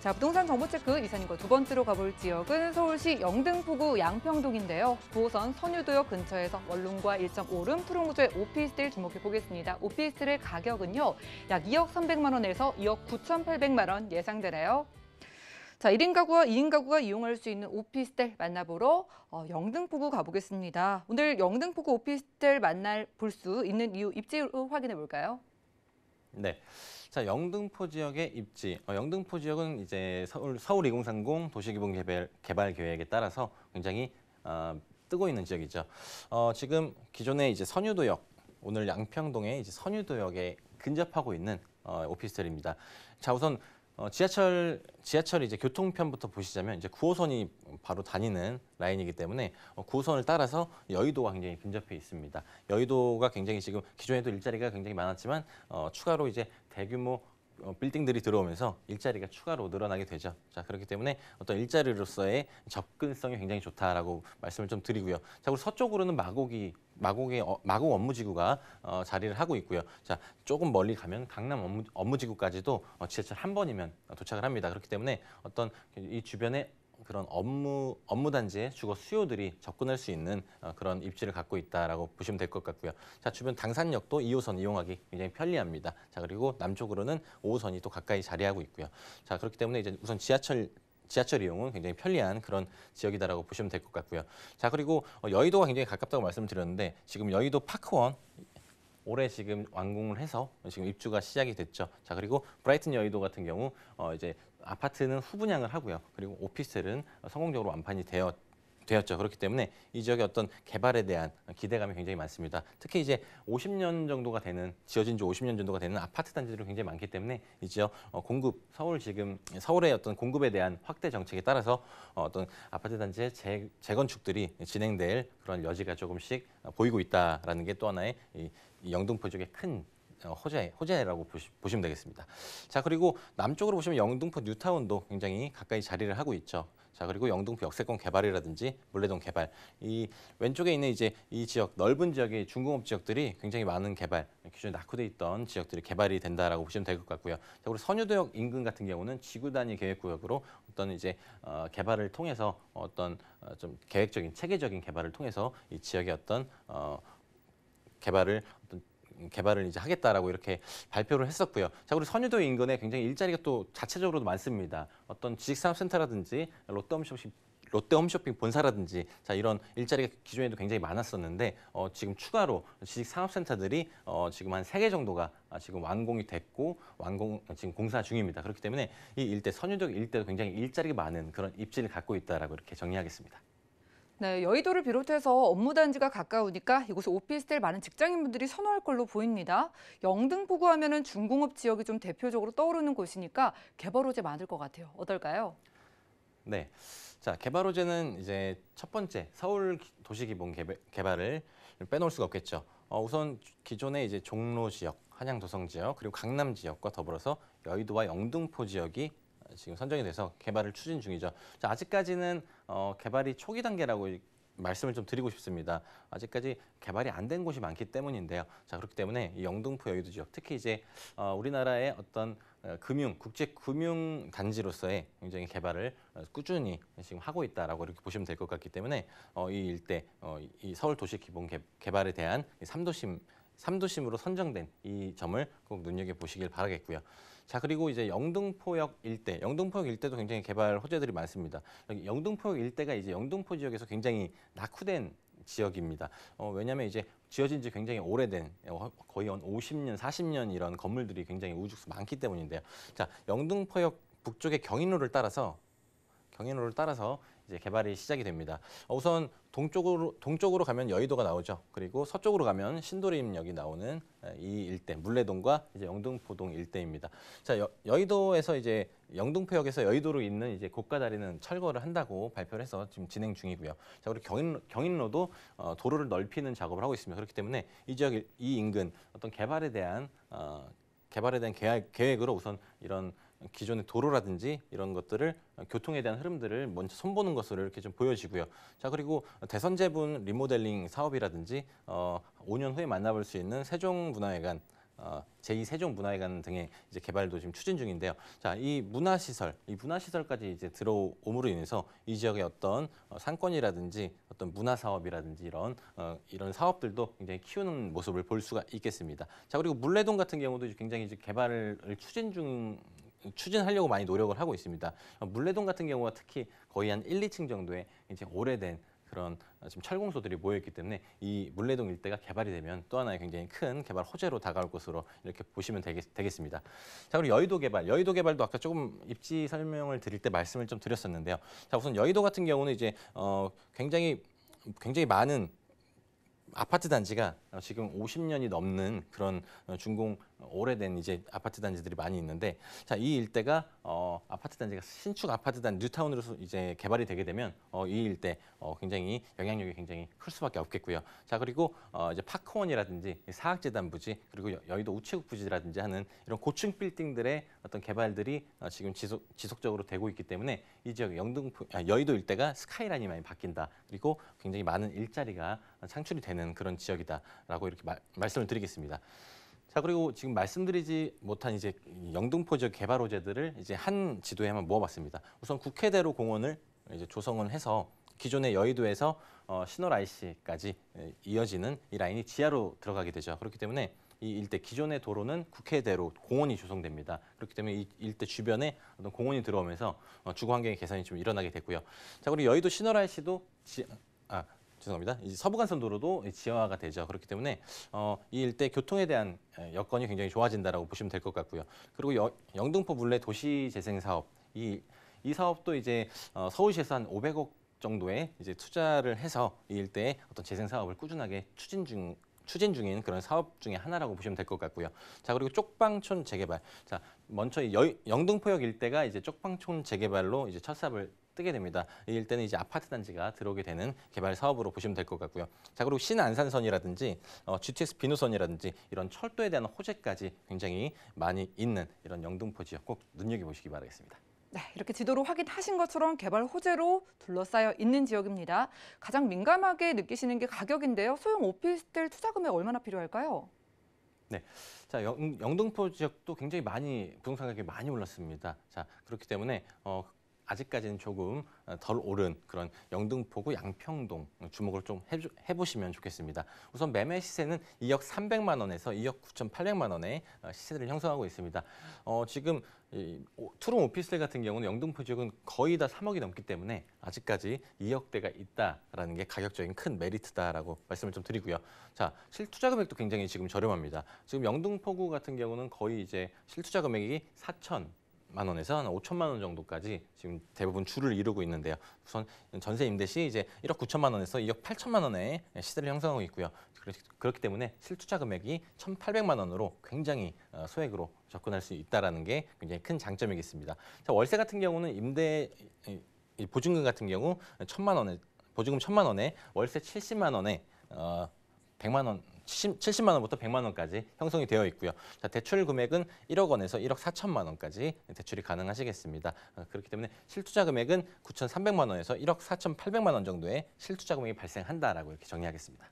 자, 부동산 정보체크 이사님과 두 번째로 가볼 지역은 서울시 영등포구 양평동인데요. 9호선 선유도역 근처에서 원룸과 1.5룸 프로모조의 오피스텔 주목해 보겠습니다. 오피스텔의 가격은요. 약 2억 3백만 원에서 2억 9,800만 원 예상되나요? 자, 1인 가구와 2인 가구가 이용할 수 있는 오피스텔 만나보러 어, 영등포구 가보겠습니다. 오늘 영등포구 오피스텔 만날 볼 수 있는 이유 입지 확인해 볼까요? 네. 자, 영등포 지역의 입지. 어, 영등포 지역은 이제 서울, 서울 2030 도시기본 개발, 개발 계획에 따라서 굉장히 어, 뜨고 있는 지역이죠. 어, 지금 기존에 이제 선유도역, 오늘 양평동에 이제 선유도역에 근접하고 있는 어, 오피스텔입니다. 자, 우선 어, 지하철 지하철 이제 교통편부터 보시자면 이제 9호선이 바로 다니는 라인이기 때문에 어, 9호선을 따라서 여의도가 굉장히 근접해 있습니다. 여의도가 굉장히 지금 기존에도 일자리가 굉장히 많았지만 어, 추가로 이제 대규모 어, 빌딩들이 들어오면서 일자리가 추가로 늘어나게 되죠. 자 그렇기 때문에 어떤 일자리로서의 접근성이 굉장히 좋다라고 말씀을 좀 드리고요. 자 그리고 서쪽으로는 마곡이 마곡의 어, 마곡 업무지구가 어, 자리를 하고 있고요. 자 조금 멀리 가면 강남 업무, 업무지구까지도 어, 지하철 한 번이면 도착을 합니다. 그렇기 때문에 어떤 이 주변에 그런 업무 업무 단지에 주거 수요들이 접근할 수 있는 어, 그런 입지를 갖고 있다라고 보시면 될 것 같고요. 자 주변 당산역도 2호선 이용하기 굉장히 편리합니다. 자 그리고 남쪽으로는 5호선이 또 가까이 자리하고 있고요. 자 그렇기 때문에 이제 우선 지하철 지하철 이용은 굉장히 편리한 그런 지역이다라고 보시면 될 것 같고요. 자 그리고 어, 여의도가 굉장히 가깝다고 말씀드렸는데 지금 여의도 파크원 올해 지금 완공을 해서 지금 입주가 시작이 됐죠. 자 그리고 브라이튼 여의도 같은 경우 어 이제 아파트는 후분양을 하고요. 그리고 오피스텔은 성공적으로 완판이 되었 되었죠. 그렇기 때문에 이 지역의 어떤 개발에 대한 기대감이 굉장히 많습니다. 특히 이제 50년 정도가 되는 지어진 지 50년 정도가 되는 아파트 단지들이 굉장히 많기 때문에 이 지역 어, 공급 서울 지금 서울의 어떤 공급에 대한 확대 정책에 따라서 어, 어떤 아파트 단지의 재, 재건축들이 진행될 그런 여지가 조금씩 보이고 있다라는 게 또 하나의 이 영등포 지역의 큰 호재, 어, 호재라고 보시, 보시면 되겠습니다. 자, 그리고 남쪽으로 보시면 영등포 뉴타운도 굉장히 가까이 자리를 하고 있죠. 자, 그리고 영등포 역세권 개발이라든지 물레동 개발, 이 왼쪽에 있는 이제 이 지역 넓은 지역의 중공업 지역들이 굉장히 많은 개발 기존에 낙후돼 있던 지역들이 개발이 된다라고 보시면 될 것 같고요. 자, 그리고 선유도역 인근 같은 경우는 지구 단위 계획 구역으로 어떤 이제 어, 개발을 통해서 어떤 어, 좀 계획적인 체계적인 개발을 통해서 이 지역의 어떤 어, 개발을 어떤 개발을 이제 하겠다라고 이렇게 발표를 했었고요. 자, 그리고 선유도 인근에 굉장히 일자리가 또 자체적으로도 많습니다. 어떤 지식산업센터라든지 롯데홈쇼핑 롯데홈쇼핑 본사라든지 자 이런 일자리가 기존에도 굉장히 많았었는데 어, 지금 추가로 지식산업센터들이 어, 지금 한3개 정도가 지금 완공이 됐고 완공 지금 공사 중입니다. 그렇기 때문에 이 일대 선유적 일대도 굉장히 일자리가 많은 그런 입지를 갖고 있다라고 이렇게 정리하겠습니다. 네, 여의도를 비롯해서 업무단지가 가까우니까 이곳에 오피스텔 많은 직장인분들이 선호할 걸로 보입니다. 영등포구 하면 은 중공업 지역이 좀 대표적으로 떠오르는 곳이니까 개발 호재 많을 것 같아요. 어떨까요? 네, 자 개발 호재는 이제 첫 번째 서울 도시기본 개발, 을 빼놓을 수가 없겠죠. 어, 우선 기존의 이제 종로 지역, 한양도성 지역, 그리고 강남 지역과 더불어서 여의도와 영등포 지역이 지금 선정이 돼서 개발을 추진 중이죠. 자, 아직까지는 어, 개발이 초기 단계라고 말씀을 좀 드리고 싶습니다. 아직까지 개발이 안 된 곳이 많기 때문인데요. 자 그렇기 때문에 영등포 여의도 지역 특히 이제 어, 우리나라의 어떤 어, 금융 국제 금융 단지로서의 굉장히 개발을 어, 꾸준히 지금 하고 있다라고 이렇게 보시면 될 것 같기 때문에 어, 이 일대 어, 이 서울 도시 기본 개, 개 발에 대한 삼도심 삼도심으로 선정된 이 점을 꼭 눈여겨 보시길 바라겠고요. 자 그리고 이제 영등포역 일대, 영등포역 일대도 굉장히 개발 호재들이 많습니다. 여기 영등포역 일대가 이제 영등포 지역에서 굉장히 낙후된 지역입니다. 어, 왜냐하면 이제 지어진 지 굉장히 오래된 어, 거의 한 50년, 40년 이런 건물들이 굉장히 우죽수 많기 때문인데요. 자 영등포역 북쪽의 경인로를 따라서 경인로를 따라서 이제 개발이 시작이 됩니다. 어, 우선 동쪽으로 동쪽으로 가면 여의도가 나오죠. 그리고 서쪽으로 가면 신도림역이 나오는 이 일대 물레동과 이제 영등포동 일대입니다. 자 여, 여의도에서 이제 영등포역에서 여의도로 있는 이제 고가 다리는 철거를 한다고 발표를 해서 지금 진행 중이고요. 자, 그리고 경인, 경인로도 어, 도로를 넓히는 작업을 하고 있습니다. 그렇기 때문에 이 지역 이 인근 어떤 개발에 대한 어, 개발에 대한 계획, 계획으로 우선 이런 기존의 도로라든지 이런 것들을 어, 교통에 대한 흐름들을 먼저 손보는 것으로 이렇게 좀 보여지고요. 자 그리고 대선 재분 리모델링 사업이라든지 어, 5년 후에 만나볼 수 있는 세종문화회관 어, 제2세종문화회관 등의 이제 개발도 지금 추진 중인데요. 자, 이 문화시설, 이 문화시설까지 이제 들어옴으로 인해서 이 지역의 어떤 어, 상권이라든지 어떤 문화사업이라든지 이런 어, 이런 사업들도 굉장히 키우는 모습을 볼 수가 있겠습니다. 자, 그리고 물레동 같은 경우도 이제 굉장히 이제 개발을 추진 중 추진하려고 많이 노력을 하고 있습니다. 물레동 같은 경우가 특히 거의 한 1, 2층 정도에 이제 오래된 그런 지금 철공소들이 모여있기 때문에 이 물레동 일대가 개발이 되면 또 하나의 굉장히 큰 개발 호재로 다가올 것으로 이렇게 보시면 되겠, 습니다자 그리고 여의도 개발, 여의도 개발도 아까 조금 입지 설명을 드릴 때 말씀을 좀 드렸었는데요. 자 우선 여의도 같은 경우는 이제 어, 굉장히 굉장히 많은 아파트 단지가 지금 50년이 넘는 그런 준공 오래된 이제 아파트 단지들이 많이 있는데 자 이 일대가 어, 아파트 단지가 신축 아파트 단 뉴타운으로 이제 개발이 되게 되면 어, 이 일대 어, 굉장히 영향력이 굉장히 클 수밖에 없겠고요. 자 그리고 어, 이제 파크원이라든지 사학재단 부지 그리고 여, 의도 우체국 부지라든지 하는 이런 고층 빌딩들의 어떤 개발들이 어, 지금 지속 지속적으로 되고 있기 때문에 이 지역 영등포 아, 여의도 일대가 스카이라인이 많이 바뀐다. 그리고 굉장히 많은 일자리가 창출이 되는 그런 지역이다라고 이렇게 마, 말씀을 드리겠습니다. 자 그리고 지금 말씀드리지 못한 이제 영등포 지역 개발 호재들을 이제 한지도에 한번 모아봤습니다. 우선 국회대로 공원을 이제 조성을 해서 기존의 여의도에서 어, 신월 IC까지 이어지는 이 라인이 지하로 들어가게 되죠. 그렇기 때문에 이 일대 기존의 도로는 국회대로 공원이 조성됩니다. 그렇기 때문에 이 일대 주변에 어떤 공원이 들어오면서 어, 주거 환경의 개선이 좀 일어나게 됐고요. 자 그리고 여의도 신월 IC도 지, 아, 죄송합니다. 이제 서부간선 도로도 지하화가 되죠. 그렇기 때문에 어, 이 일대 교통에 대한 여건이 굉장히 좋아진다라고 보시면 될 것 같고요. 그리고 여, 영등포 물레 도시 재생 사업 이, 이 사업도 이제 어, 서울시에서 한 500억 정도의 이제 투자를 해서 이 일대에 어떤 재생 사업을 꾸준하게 추진 중 추진 중인 그런 사업 중에 하나라고 보시면 될 것 같고요. 자 그리고 쪽방촌 재개발. 자 먼저 여, 영등포역 일대가 이제 쪽방촌 재개발로 이제 첫사업을 뜨게 됩니다. 이럴 때 이제 아파트 단지가 들어오게 되는 개발 사업으로 보시면 될 것 같고요. 자 그리고 신안산선이라든지 어, GTX 비노선이라든지 이런 철도에 대한 호재까지 굉장히 많이 있는 이런 영등포 지역 꼭 눈여겨보시기 바라겠습니다. 네, 이렇게 지도로 확인하신 것처럼 개발 호재로 둘러싸여 있는 지역입니다. 가장 민감하게 느끼시는 게 가격인데요. 소형 오피스텔 투자 금액 얼마나 필요할까요? 네. 자, 영, 영등포 지역도 굉장히 많이 부동산 가격이 많이 올랐습니다. 자, 그렇기 때문에 어 아직까지는 조금 어, 덜 오른 그런 영등포구 양평동 주목을 좀 해보시면 좋겠습니다. 우선 매매 시세는 2억 300만 원에서 2억 9,800만 원의 시세를 형성하고 있습니다. 어, 지금 이, 투룸 오피스텔 같은 경우는 영등포 지역은 거의 다 3억이 넘기 때문에 아직까지 2억대가 있다라는 게 가격적인 큰 메리트다라고 말씀을 좀 드리고요. 자, 실투자 금액도 굉장히 지금 저렴합니다. 지금 영등포구 같은 경우는 거의 이제 실투자 금액이 4천 만 원에서 한 5천만 원 정도까지 지금 대부분 주를 이루고 있는데요. 우선 전세 임대 시 이제 1억 9천만 원에서 2억 8천만 원의 시세를 형성하고 있고요. 그렇기 때문에 실투자 금액이 1,800만 원으로 굉장히 어, 소액으로 접근할 수 있다라는 게 굉장히 큰 장점이겠습니다. 자, 월세 같은 경우는 임대 보증금 같은 경우 천만 원에 보증금 천만 원에 월세 70만 원에 어 100만 원 70, 만 원부터 100만 원까지 형성이 되어 있고요. 자, 대출 금액은 1억 원에서 1억 4천만 원까지 대출이 가능하시겠습니다. 어, 그렇기 때문에 실투자 금액은 9,300만 원에서 1억 4,800만 원 정도의 실투자 금액이 발생한다라고 이렇게 정리하겠습니다.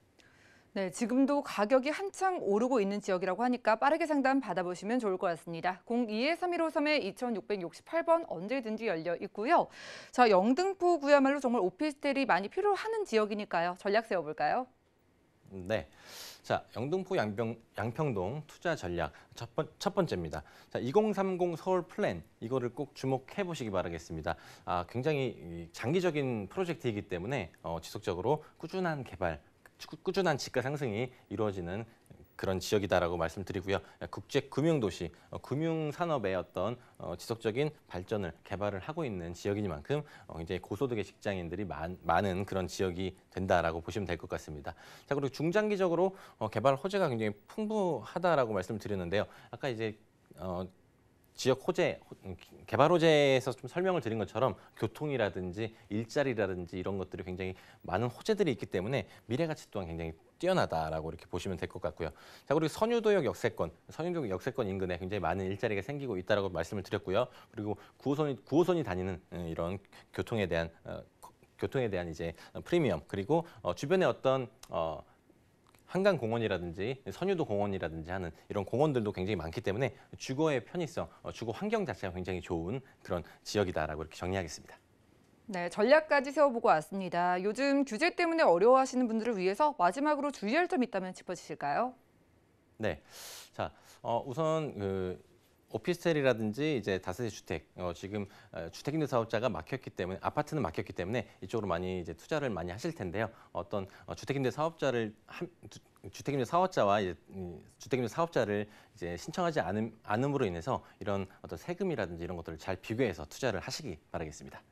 네, 지금도 가격이 한창 오르고 있는 지역이라고 하니까 빠르게 상담 받아보시면 좋을 것 같습니다. 02-3153에 2668번 언제든지 열려 있고요. 자, 영등포구야말로 정말 오피스텔이 많이 필요하는 지역이니까요. 전략 세워볼까요? 네. 자, 영등포 양평, 양평동 투자 전략 첫, 번, 첫 번째입니다. 자, 2030 서울 플랜 이거를 꼭 주목해 보시기 바라겠습니다. 아, 굉장히 장기적인 프로젝트이기 때문에 어, 지속적으로 꾸준한 개발, 꾸준한 집가 상승이 이루어지는 그런 지역이다라고 말씀드리고요. 예, 국제 금융도시, 어, 금융산업의 어떤 어, 지속적인 발전을 개발을 하고 있는 지역이니만큼 어, 굉장히 고소득의 직장인들이 많, 많은 그런 지역이 된다라고 보시면 될 것 같습니다. 자 그리고 중장기적으로 개발 호재가 굉장히 풍부하다라고 말씀드렸는데요. 아까 이제 어, 지역 호재, 개발 호재에서 좀 설명을 드린 것처럼 교통이라든지 일자리라든지 이런 것들이 굉장히 많은 호재들이 있기 때문에 미래 가치 또한 굉장히 뛰어나다라고 이렇게 보시면 될 것 같고요. 자, 그리고 선유도역 역세권, 선유도역 역세권 인근에 굉장히 많은 일자리가 생기고 있다라고 말씀을 드렸고요. 그리고 구호선이 구호선이 다니는 어, 이런 교통에 대한 어, 교통에 대한 이제 프리미엄 그리고 어, 주변에 어떤 어, 한강 공원이라든지 선유도 공원이라든지 하는 이런 공원들도 굉장히 많기 때문에 주거의 편의성, 어, 주거 환경 자체가 굉장히 좋은 그런 지역이다라고 이렇게 정리하겠습니다. 네, 전략까지 세워보고 왔습니다. 요즘 규제 때문에 어려워하시는 분들을 위해서 마지막으로 주의할 점 있다면 짚어주실까요? 네, 자 어, 우선 그 오피스텔이라든지 이제 다세대 주택, 어, 지금 어, 주택임대 사업자가 막혔기 때문에 아파트는 막혔기 때문에 이쪽으로 많이 이제 투자를 많이 하실 텐데요. 어떤 어, 주택임대 사업자를 한, 두, 주택임대 사업자와 이제 주택임대 사업자를 이제 신청하지 않음, 않음으로 인해서 이런 어떤 세금이라든지 이런 것들을 잘 비교해서 투자를 하시기 바라겠습니다.